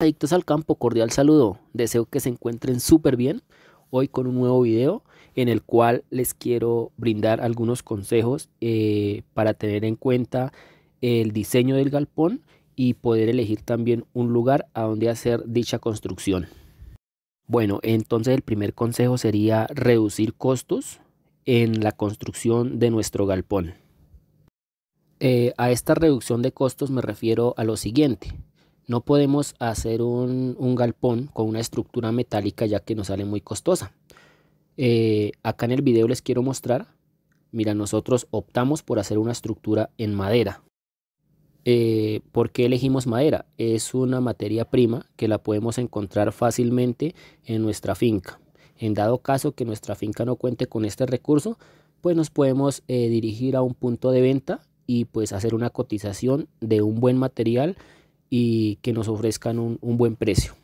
Adictos al campo, cordial saludo. Deseo que se encuentren súper bien hoy con un nuevo video en el cual les quiero brindar algunos consejos eh, para tener en cuenta el diseño del galpón y poder elegir también un lugar a donde hacer dicha construcción. Bueno, entonces el primer consejo sería reducir costos en la construcción de nuestro galpón. Eh, a esta reducción de costos me refiero a lo siguiente no podemos hacer un, un galpón con una estructura metálica ya que nos sale muy costosa. Eh, acá en el video les quiero mostrar. Mira, nosotros optamos por hacer una estructura en madera. Eh, ¿Por qué elegimos madera? Es una materia prima que la podemos encontrar fácilmente en nuestra finca. En dado caso que nuestra finca no cuente con este recurso, pues nos podemos eh, dirigir a un punto de venta y pues hacer una cotización de un buen material y que nos ofrezcan un, buen precio.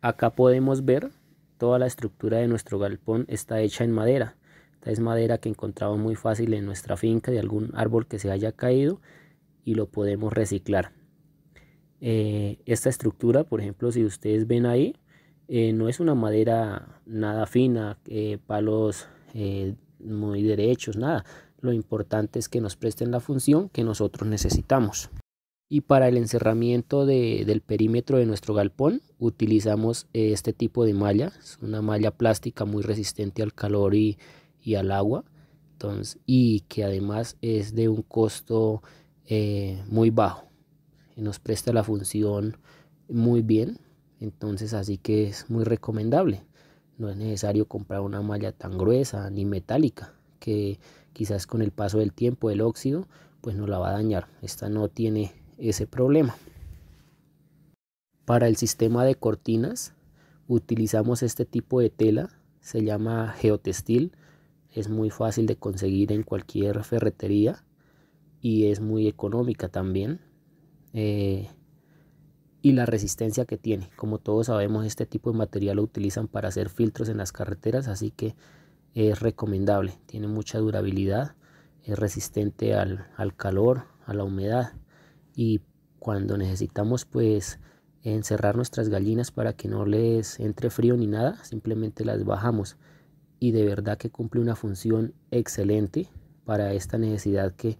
Acá podemos ver toda la estructura de nuestro galpón está hecha en madera. Esta es madera que encontramos muy fácil en nuestra finca de algún árbol que se haya caído y lo podemos reciclar. Eh, esta estructura, por ejemplo, si ustedes ven ahí, eh, no es una madera nada fina, eh, palos muy derechos, nada. Lo importante es que nos presten la función que nosotros necesitamos y para el encerramiento del perímetro de nuestro galpón utilizamos eh, este tipo de malla, es una malla plástica muy resistente al calor y, al agua entonces, y que además es de un costo eh, muy bajo y nos presta la función muy bien entonces así que es muy recomendable no es necesario comprar una malla tan gruesa ni metálica que quizás con el paso del tiempo el óxido pues nos la va a dañar esta no tiene ese problema. Para el sistema de cortinas utilizamos este tipo de tela, se llama geotextil, es muy fácil de conseguir en cualquier ferretería y es muy económica también. Eh, y la resistencia que tiene. Como todos sabemos, este tipo de material lo utilizan para hacer filtros en las carreteras, así que es recomendable. Tiene mucha durabilidad, es resistente al, al calor, a la humedad y cuando necesitamos pues encerrar nuestras gallinas para que no les entre frío ni nada, simplemente las bajamos y de verdad que cumple una función excelente para esta necesidad que,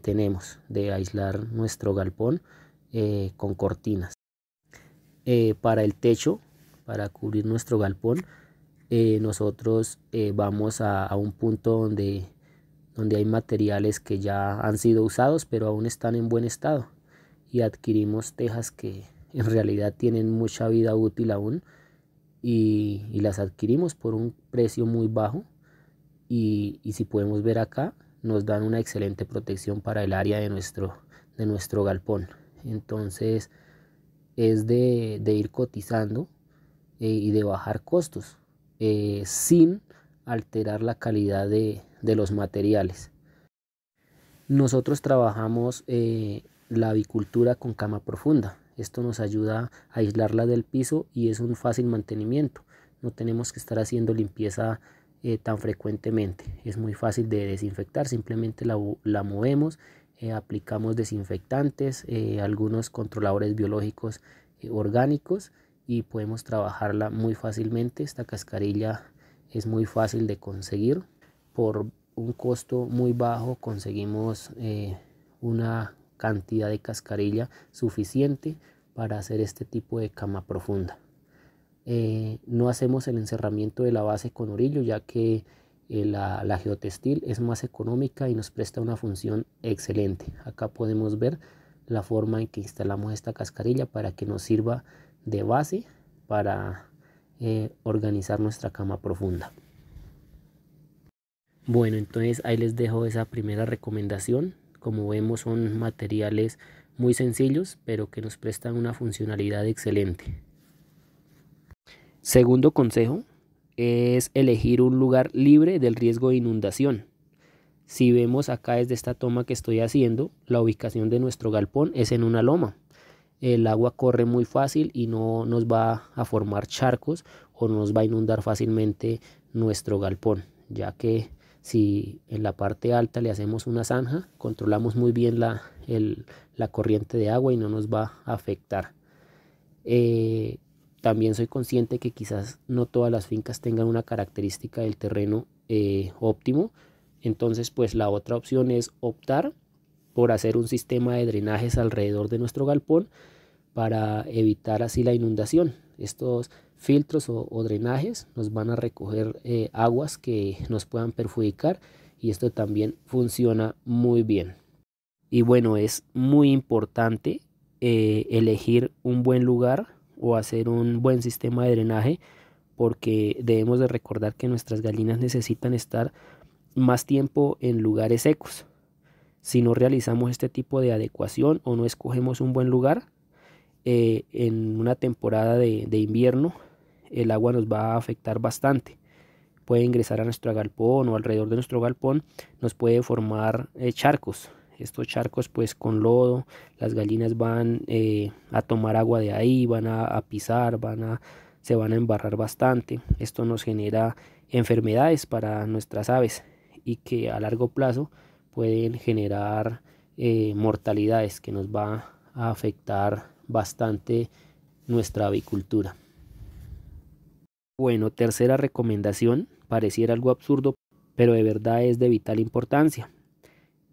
tenemos de aislar nuestro galpón eh, con cortinas. Eh, para el techo, para cubrir nuestro galpón, eh, nosotros vamos a, a un punto donde donde hay materiales que ya han sido usados pero aún están en buen estado y adquirimos tejas que en realidad tienen mucha vida útil aún y, las adquirimos por un precio muy bajo y, si podemos ver acá nos dan una excelente protección para el área de nuestro, de nuestro galpón entonces es de, ir cotizando eh, y de bajar costos eh, sin alterar la calidad de, los materiales. Nosotros trabajamos eh, la avicultura con cama profunda. Esto nos ayuda a aislarla del piso y es un fácil mantenimiento. No tenemos que estar haciendo limpieza eh, tan frecuentemente. Es muy fácil de desinfectar. Simplemente la, movemos, eh, aplicamos desinfectantes, algunos controladores biológicos orgánicos y podemos trabajarla muy fácilmente. Esta cascarilla es muy fácil de conseguir. Por un costo muy bajo conseguimos eh, una cantidad de cascarilla suficiente para hacer este tipo de cama profunda. Eh, no hacemos el encerramiento de la base con orillo ya que eh, la, la, geotextil es más económica y nos presta una función excelente. Acá podemos ver la forma en que instalamos esta cascarilla para que nos sirva de base para eh, organizar nuestra cama profunda. Bueno, entonces ahí les dejo esa primera recomendación. Como vemos son materiales muy sencillos, pero que nos prestan una funcionalidad excelente. Segundo consejo es elegir un lugar libre del riesgo de inundación. Si vemos acá desde esta toma que estoy haciendo, la ubicación de nuestro galpón es en una loma el agua corre muy fácil y no nos va a formar charcos o nos va a inundar fácilmente nuestro galpón, ya que si en la parte alta le hacemos una zanja, controlamos muy bien la, corriente de agua y no nos va a afectar. Eh, también soy consciente que quizás no todas las fincas tengan una característica del terreno eh, óptimo, entonces pues la otra opción es optar por hacer un sistema de drenajes alrededor de nuestro galpón para evitar así la inundación. Estos filtros o, drenajes nos van a recoger eh, aguas que nos puedan perjudicar y esto también funciona muy bien. Y bueno, es muy importante eh, elegir un buen lugar o hacer un buen sistema de drenaje porque debemos de recordar que nuestras gallinas necesitan estar más tiempo en lugares secos si no realizamos este tipo de adecuación o no escogemos un buen lugar, eh, en una temporada de, invierno el agua nos va a afectar bastante. Puede ingresar a nuestro galpón o alrededor de nuestro galpón, nos puede formar eh, charcos. Estos charcos pues con lodo, las gallinas van eh, a tomar agua de ahí, van a, a pisar, van a, se van a embarrar bastante. Esto nos genera enfermedades para nuestras aves y que a largo plazo pueden generar eh, mortalidades que nos va a afectar bastante nuestra avicultura. Bueno, tercera recomendación, pareciera algo absurdo, pero de verdad es de vital importancia.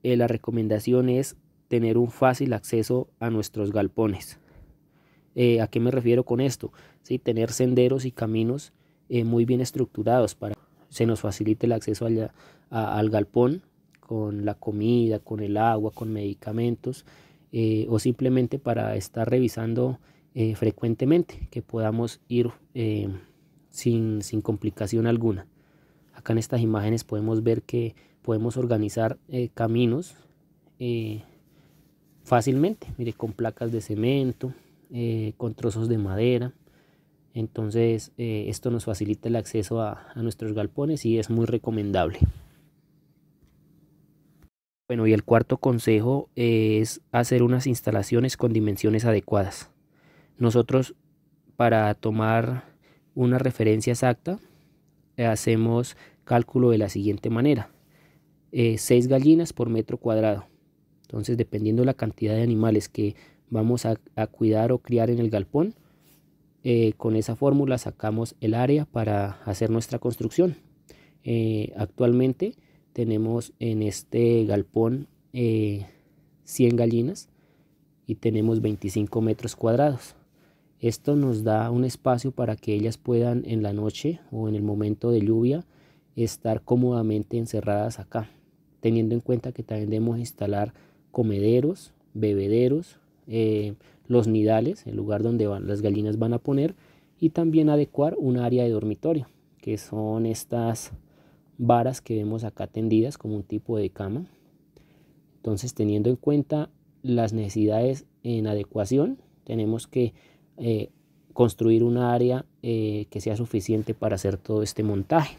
Eh, la recomendación es tener un fácil acceso a nuestros galpones. Eh, ¿A qué me refiero con esto? Sí, tener senderos y caminos muy bien estructurados para que se nos facilite el acceso allá al galpón con la comida, con el agua, con medicamentos eh, o simplemente para estar revisando eh, frecuentemente, que podamos ir eh, sin, complicación alguna. Acá en estas imágenes podemos ver que podemos organizar caminos fácilmente, mire, con placas de cemento, con trozos de madera. Entonces esto nos facilita el acceso a nuestros galpones y es muy recomendable. Bueno, y el cuarto consejo es hacer unas instalaciones con dimensiones adecuadas. Nosotros para tomar una referencia exacta eh, hacemos cálculo de la siguiente manera. 6 eh, gallinas por metro cuadrado. Entonces, dependiendo de la cantidad de animales que vamos a, cuidar o criar en el galpón, eh, con esa fórmula sacamos el área para hacer nuestra construcción. actualmente tenemos en este galpón 100 eh, gallinas y tenemos 25 metros cuadrados. Esto nos da un espacio para que ellas puedan en la noche o en el momento de lluvia estar cómodamente encerradas acá, teniendo en cuenta que también debemos instalar comederos, bebederos, eh, los nidales, el lugar donde van, las gallinas van a poner, y también adecuar un área de dormitorio, que son estas varas que vemos acá tendidas como un tipo de cama. Entonces, teniendo en cuenta las necesidades en adecuación, tenemos que eh, construir un área eh, que sea suficiente para hacer todo este montaje.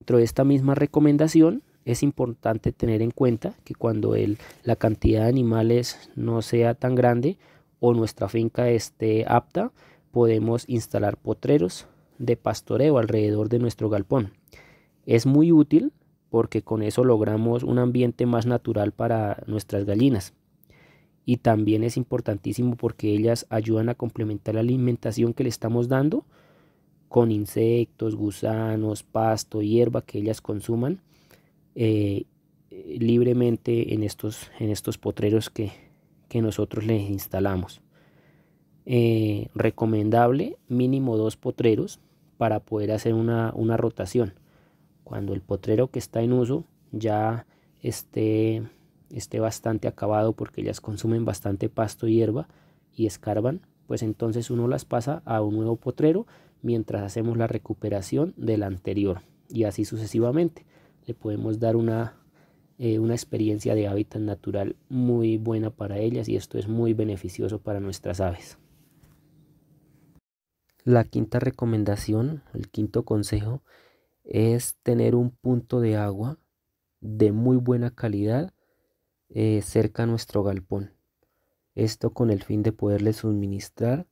Dentro de esta misma recomendación, es importante tener en cuenta que cuando la cantidad de animales no sea tan grande o nuestra finca esté apta, podemos instalar potreros de pastoreo alrededor de nuestro galpón. Es muy útil porque con eso logramos un ambiente más natural para nuestras gallinas. Y también es importantísimo porque ellas ayudan a complementar la alimentación que le estamos dando con insectos, gusanos, pasto, hierba que ellas consuman eh, libremente en estos, en estos potreros que, nosotros les instalamos. Eh, recomendable mínimo dos potreros para poder hacer una rotación cuando el potrero que está en uso ya esté, esté bastante acabado porque ellas consumen bastante pasto y hierba y escarban, pues entonces uno las pasa a un nuevo potrero mientras hacemos la recuperación del anterior y así sucesivamente. Le podemos dar una, eh, una experiencia de hábitat natural muy buena para ellas y esto es muy beneficioso para nuestras aves. La quinta recomendación, el quinto consejo, es tener un punto de agua de muy buena calidad eh, cerca a nuestro galpón. Esto con el fin de poderle suministrar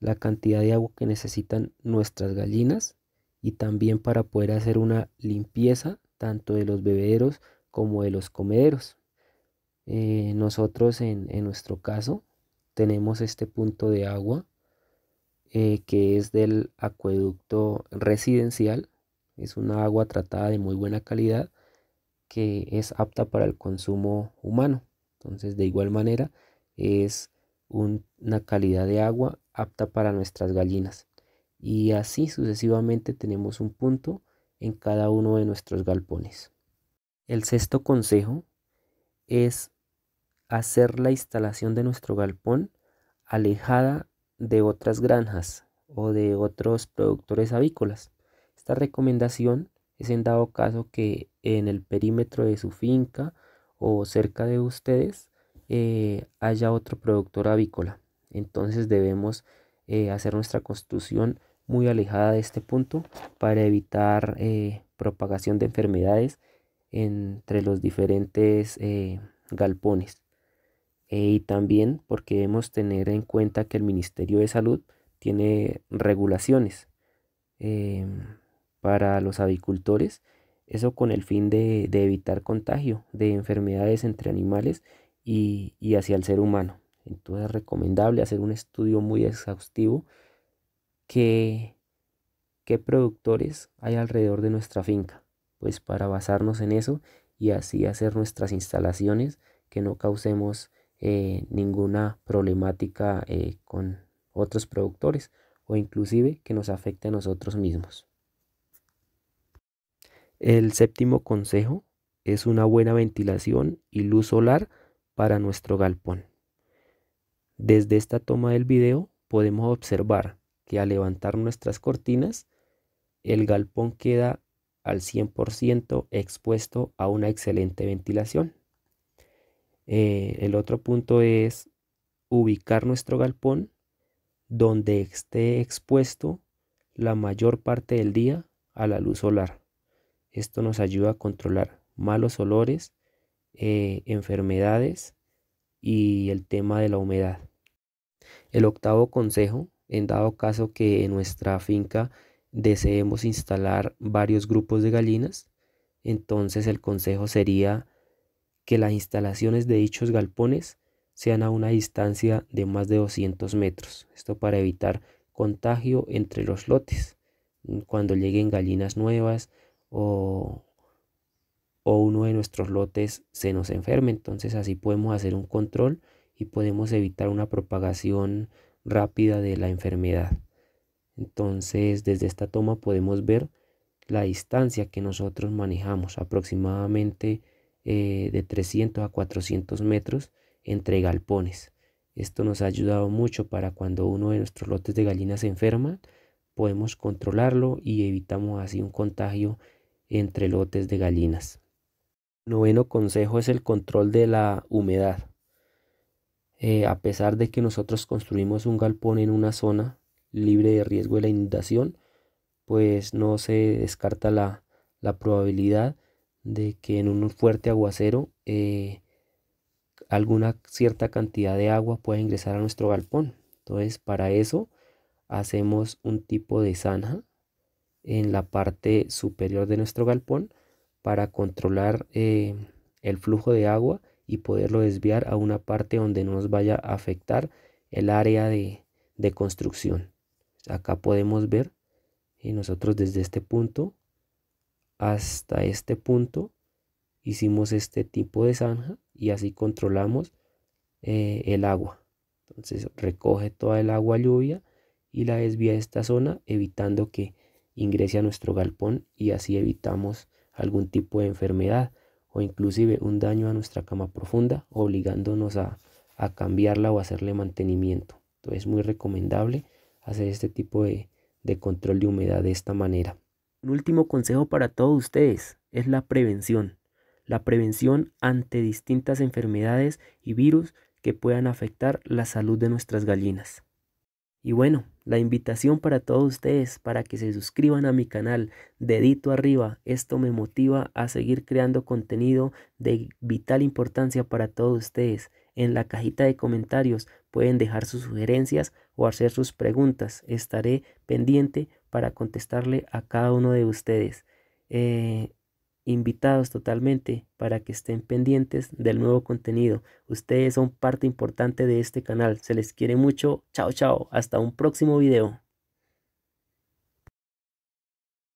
la cantidad de agua que necesitan nuestras gallinas y también para poder hacer una limpieza tanto de los bebederos como de los comederos. Eh, nosotros en, nuestro caso tenemos este punto de agua eh, que es del acueducto residencial es una agua tratada de muy buena calidad que es apta para el consumo humano. Entonces, de igual manera, es una calidad de agua apta para nuestras gallinas. Y así sucesivamente tenemos un punto en cada uno de nuestros galpones. El sexto consejo es hacer la instalación de nuestro galpón alejada de otras granjas o de otros productores avícolas. Esta recomendación es en dado caso que en el perímetro de su finca o cerca de ustedes eh, haya otro productor avícola. Entonces debemos eh, hacer nuestra construcción muy alejada de este punto para evitar eh, propagación de enfermedades entre los diferentes galpones. y también porque debemos tener en cuenta que el Ministerio de Salud tiene regulaciones. Em, para los avicultores, eso con el fin de, evitar contagio de enfermedades entre animales y, hacia el ser humano. Entonces es recomendable hacer un estudio muy exhaustivo que qué productores hay alrededor de nuestra finca, pues para basarnos en eso y así hacer nuestras instalaciones que no causemos eh, ninguna problemática eh, con otros productores o inclusive que nos afecte a nosotros mismos. El séptimo consejo es una buena ventilación y luz solar para nuestro galpón. Desde esta toma del video podemos observar que al levantar nuestras cortinas, el galpón queda al 100% expuesto a una excelente ventilación. Eh, el otro punto es ubicar nuestro galpón donde esté expuesto la mayor parte del día a la luz solar. Esto nos ayuda a controlar malos olores, eh, enfermedades y el tema de la humedad. El octavo consejo, en dado caso que en nuestra finca deseemos instalar varios grupos de gallinas, entonces el consejo sería que las instalaciones de dichos galpones sean a una distancia de más de 200 metros. Esto para evitar contagio entre los lotes. Cuando lleguen gallinas nuevas, o, uno de nuestros lotes se nos enferme. Entonces así podemos hacer un control y podemos evitar una propagación rápida de la enfermedad. Entonces desde esta toma podemos ver la distancia que nosotros manejamos, aproximadamente eh, de 300 a 400 metros entre galpones. Esto nos ha ayudado mucho para cuando uno de nuestros lotes de gallinas se enferma, podemos controlarlo y evitamos así un contagio entre lotes de gallinas. Noveno consejo es el control de la humedad. Eh, a pesar de que nosotros construimos un galpón en una zona libre de riesgo de la inundación, pues no se descarta la, probabilidad de que en un fuerte aguacero eh, alguna cierta cantidad de agua pueda ingresar a nuestro galpón. Entonces, para eso hacemos un tipo de zanja en la parte superior de nuestro galpón para controlar eh, el flujo de agua y poderlo desviar a una parte donde no nos vaya a afectar el área de, construcción. Acá podemos ver y nosotros desde este punto hasta este punto hicimos este tipo de zanja y así controlamos eh, el agua. Entonces recoge toda el agua lluvia y la desvía a esta zona evitando que ingrese a nuestro galpón y así evitamos algún tipo de enfermedad o inclusive un daño a nuestra cama profunda obligándonos a, cambiarla o hacerle mantenimiento. Entonces es muy recomendable hacer este tipo de control de humedad de esta manera. Un último consejo para todos ustedes es la prevención. La prevención ante distintas enfermedades y virus que puedan afectar la salud de nuestras gallinas. Y bueno, la invitación para todos ustedes para que se suscriban a mi canal, dedito arriba, esto me motiva a seguir creando contenido de vital importancia para todos ustedes. En la cajita de comentarios pueden dejar sus sugerencias o hacer sus preguntas. Estaré pendiente para contestarle a cada uno de ustedes. Eh, invitados totalmente para que estén pendientes del nuevo contenido. Ustedes son parte importante de este canal. Se les quiere mucho. Chao, chao. Hasta un próximo video.